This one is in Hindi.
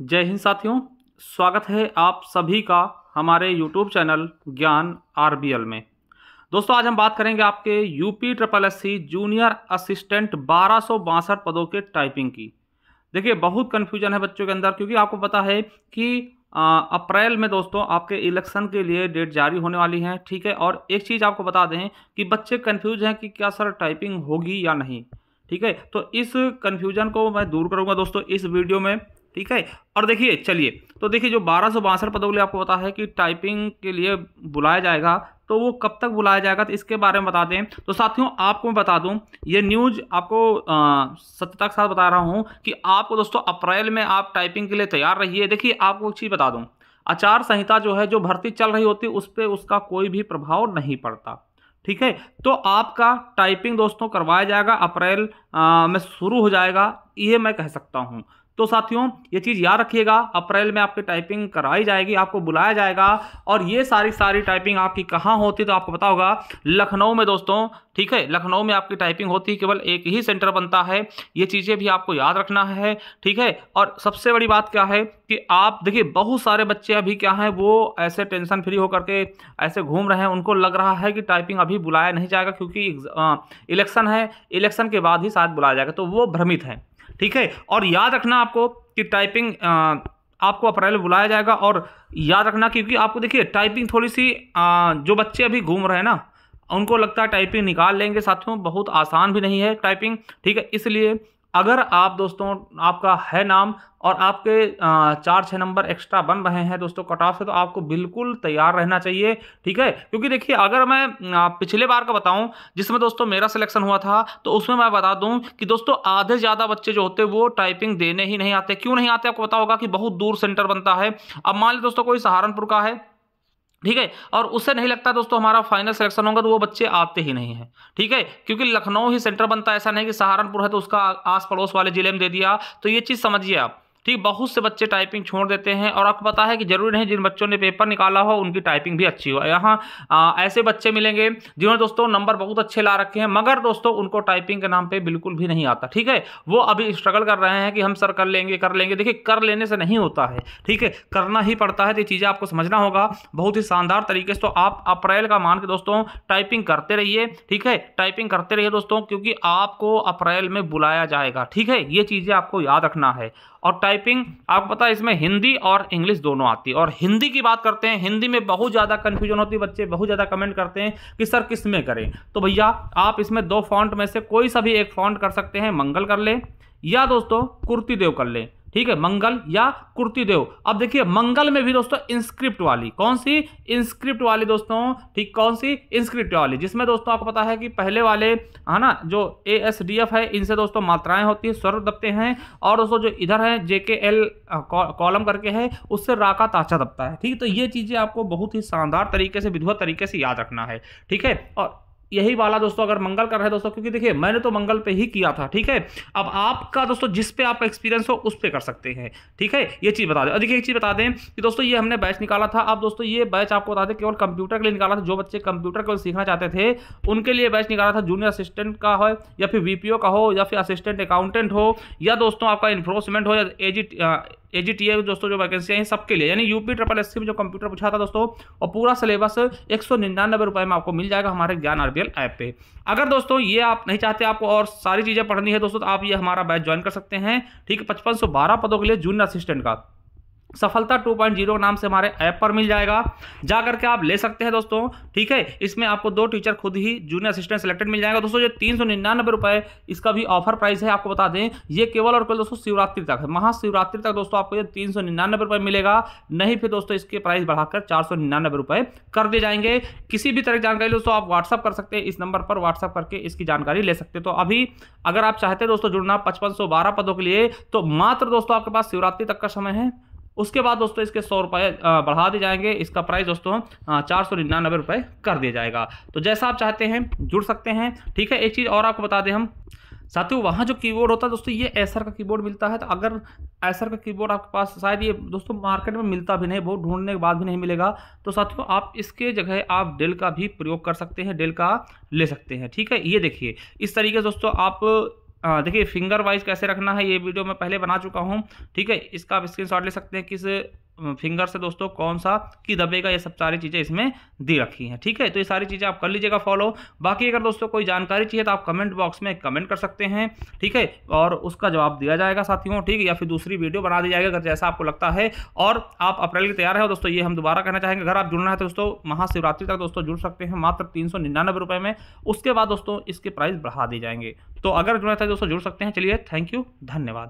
जय हिंद साथियों स्वागत है आप सभी का हमारे यूट्यूब चैनल ज्ञान आर में दोस्तों आज हम बात करेंगे आपके UP triple S C junior assistant बारह पदों के टाइपिंग की देखिए बहुत कन्फ्यूजन है बच्चों के अंदर क्योंकि आपको पता है कि अप्रैल में दोस्तों आपके इलेक्शन के लिए डेट जारी होने वाली है ठीक है और एक चीज़ आपको बता दें कि बच्चे कन्फ्यूज हैं कि क्या सर टाइपिंग होगी या नहीं ठीक है तो इस कन्फ्यूजन को मैं दूर करूँगा दोस्तों इस वीडियो में ठीक है और देखिए चलिए तो देखिए जो बारह सौ बासठ पदों के लिए आपको पता है कि टाइपिंग के लिए बुलाया जाएगा तो वो कब तक बुलाया जाएगा तो इसके बारे में बता दें तो साथियों आपको मैं बता दूं ये न्यूज़ आपको सत्यता के साथ बता रहा हूं कि आपको दोस्तों अप्रैल में आप टाइपिंग के लिए तैयार रहिए देखिए आपको एक चीज़ बता दूँ आचार संहिता जो है जो भर्ती चल रही होती है उस पर उसका कोई भी प्रभाव नहीं पड़ता ठीक है तो आपका टाइपिंग दोस्तों करवाया जाएगा अप्रैल में शुरू हो जाएगा ये मैं कह सकता हूँ तो साथियों ये चीज़ याद रखिएगा अप्रैल में आपकी टाइपिंग कराई जाएगी आपको बुलाया जाएगा और ये सारी सारी टाइपिंग आपकी कहाँ होती तो आपको पता होगा लखनऊ में दोस्तों ठीक है लखनऊ में आपकी टाइपिंग होती है केवल एक ही सेंटर बनता है ये चीज़ें भी आपको याद रखना है ठीक है और सबसे बड़ी बात क्या है कि आप देखिए बहुत सारे बच्चे अभी क्या हैं वो ऐसे टेंशन फ्री होकर के ऐसे घूम रहे हैं उनको लग रहा है कि टाइपिंग अभी बुलाया नहीं जाएगा क्योंकि इलेक्शन है इलेक्शन के बाद ही शायद बुलाया जाएगा तो वो भ्रमित हैं ठीक है और याद रखना आपको कि टाइपिंग आपको अप्रैल में बुलाया जाएगा और याद रखना क्योंकि आपको देखिए टाइपिंग थोड़ी सी आ, जो बच्चे अभी घूम रहे हैं ना उनको लगता है टाइपिंग निकाल लेंगे साथियों बहुत आसान भी नहीं है टाइपिंग ठीक है इसलिए अगर आप दोस्तों आपका है नाम और आपके चार छः नंबर एक्स्ट्रा बन रहे हैं दोस्तों कट ऑफ से तो आपको बिल्कुल तैयार रहना चाहिए ठीक है क्योंकि देखिए अगर मैं पिछले बार का बताऊं जिसमें दोस्तों मेरा सिलेक्शन हुआ था तो उसमें मैं बता दूं कि दोस्तों आधे ज़्यादा बच्चे जो होते हैं वो टाइपिंग देने ही नहीं आते क्यों नहीं आते आपको पता होगा कि बहुत दूर सेंटर बनता है अब मान लीजिए दोस्तों कोई सहारनपुर का है ठीक है और उससे नहीं लगता दोस्तों हमारा फाइनल सिलेक्शन होगा तो वो बच्चे आते ही नहीं हैं ठीक है क्योंकि लखनऊ ही सेंटर बनता है ऐसा नहीं कि सहारनपुर है तो उसका आस पड़ोस वाले जिले में दे दिया तो ये चीज़ समझिए आप ठीक बहुत से बच्चे टाइपिंग छोड़ देते हैं और आपको पता है कि जरूरी नहीं जिन बच्चों ने पेपर निकाला हो उनकी टाइपिंग भी अच्छी हो यहाँ ऐसे बच्चे मिलेंगे जिन्होंने दोस्तों नंबर बहुत अच्छे ला रखे हैं मगर दोस्तों उनको टाइपिंग के नाम पर बिल्कुल भी नहीं आता ठीक है वो अभी स्ट्रगल कर रहे हैं कि हम सर कर लेंगे कर लेंगे देखिए कर लेने से नहीं होता है ठीक है करना ही पड़ता है तो ये चीज़ें आपको समझना होगा बहुत ही शानदार तरीके से तो आप अप्रैल का मान के दोस्तों टाइपिंग करते रहिए ठीक है टाइपिंग करते रहिए दोस्तों क्योंकि आपको अप्रैल में बुलाया जाएगा ठीक है ये चीज़ें आपको याद रखना है और टाइप टाइपिंग आपको पता है इसमें हिंदी और इंग्लिश दोनों आती है और हिंदी की बात करते हैं हिंदी में बहुत ज़्यादा कन्फ्यूजन होती है बच्चे बहुत ज़्यादा कमेंट करते हैं कि सर किस में करें तो भैया आप इसमें दो फॉन्ट में से कोई सा भी एक फॉन्ट कर सकते हैं मंगल कर लें या दोस्तों कुर्ती देव कर लें ठीक है मंगल या कुर्तीदेव अब देखिए मंगल में भी दोस्तों इंस्क्रिप्ट वाली कौन सी इंस्क्रिप्ट वाली दोस्तों ठीक कौन सी इंस्क्रिप्ट वाली जिसमें दोस्तों आपको पता है कि पहले वाले है ना जो ए एस डी एफ है इनसे दोस्तों मात्राएं होती हैं स्वर दबते हैं और दोस्तों जो इधर है जे के एल कॉलम करके है उससे राका ताचा दबता है ठीक तो ये चीज़ें आपको बहुत ही शानदार तरीके से विधिवत तरीके से याद रखना है ठीक है और यही वाला दोस्तों अगर मंगल का रहे दोस्तों क्योंकि देखिए मैंने तो मंगल पे ही किया था ठीक है अब आपका दोस्तों जिस पे आपका एक्सपीरियंस हो उस पे कर सकते हैं ठीक है ये चीज़ बता दें और देखिए एक चीज़ बता दें कि दोस्तों ये हमने बैच निकाला था अब दोस्तों ये बैच आपको बता दें केवल कंप्यूटर के लिए निकाला था जो बच्चे कंप्यूटर को सीखना चाहते थे उनके लिए बैच निकाला था जूनियर असिस्टेंट का हो या फिर वी का हो या फिर असिस्टेंट अकाउंटेंट हो या दोस्तों आपका इन्फोर्समेंट हो या एजिट ए जी टी दोस्तों जो वैकेंसी है सबके लिए यानी यूपी ट्रिपल एस में जो कंप्यूटर पूछा था दोस्तों और पूरा सिलेबस एक सौ निन्यानबे रुपये में आपको मिल जाएगा हमारे ज्ञान आरबीएल ऐप पे अगर दोस्तों ये आप नहीं चाहते आपको और सारी चीज़ें पढ़नी है दोस्तों तो आप ये हमारा बैच ज्वाइन कर सकते हैं ठीक है पचपन पदों के लिए जूनियर असिस्टेंट का सफलता 2.0 नाम से हमारे ऐप पर मिल जाएगा जा करके आप ले सकते हैं दोस्तों ठीक है इसमें आपको दो टीचर खुद ही जूनियर असिस्टेंट सिलेक्टेड मिल जाएगा दोस्तों ये तीन सौ निन्यानबे रुपये इसका भी ऑफर प्राइस है आपको बता दें ये केवल और केवल दोस्तों शिवरात्रि तक है महाशिवरात्रि तक दोस्तों आपको ये तीन सौ निन्यानबे रुपये मिलेगा नहीं फिर दोस्तों इसके प्राइस बढ़ाकर चार सौ निन्यानबे रुपये कर दिए जाएंगे किसी भी तरह की जानकारी दोस्तों आप व्हाट्सअप कर सकते हैं इस नंबर पर व्हाट्सअप करके इसकी जानकारी ले सकते हैं तो अभी अगर आप चाहते हैं दोस्तों जुड़ना पचपन पदों के लिए तो मात्र दोस्तों आपके पास शिवरात्रि तक का समय है उसके बाद दोस्तों इसके सौ रुपये बढ़ा दिए जाएंगे इसका प्राइस दोस्तों चार सौ निन्यानबे रुपये कर दिया जाएगा तो जैसा आप चाहते हैं जुड़ सकते हैं ठीक है एक चीज़ और आपको बता दें हम साथियों वहाँ जो कीबोर्ड होता है दोस्तों ये एसर का कीबोर्ड मिलता है तो अगर एसर का कीबोर्ड आपके पास शायद ये दोस्तों मार्केट में मिलता भी नहीं बहुत ढूंढने के बाद भी नहीं मिलेगा तो साथियों आप इसके जगह आप डेल का भी प्रयोग कर सकते हैं डेल का ले सकते हैं ठीक है ये देखिए इस तरीके से दोस्तों आप देखिए फिंगर वाइज कैसे रखना है ये वीडियो मैं पहले बना चुका हूँ ठीक है इसका आप स्क्रीन ले सकते हैं किस फिंगर से दोस्तों कौन सा की दबेगा ये सब सारी चीज़ें इसमें दी रखी हैं ठीक है तो ये सारी चीज़ें आप कर लीजिएगा फॉलो बाकी अगर दोस्तों कोई जानकारी चाहिए तो आप कमेंट बॉक्स में कमेंट कर सकते हैं ठीक है और उसका जवाब दिया जाएगा साथियों ठीक है या फिर दूसरी वीडियो बना दी जाएगी अगर जैसा आपको लगता है और आप अप्रैल की तैयार है दोस्तों ये हम दोबारा कहना चाहेंगे अगर आप जुड़ना है तो दोस्तों महाशिवरात्रि तक दोस्तों जुड़ सकते हैं मात्र तीन सौ में उसके बाद दोस्तों इसके प्राइस बढ़ा दिए जाएंगे तो अगर जुड़ना था तो दोस्तों जुड़ सकते हैं चलिए थैंक यू धन्यवाद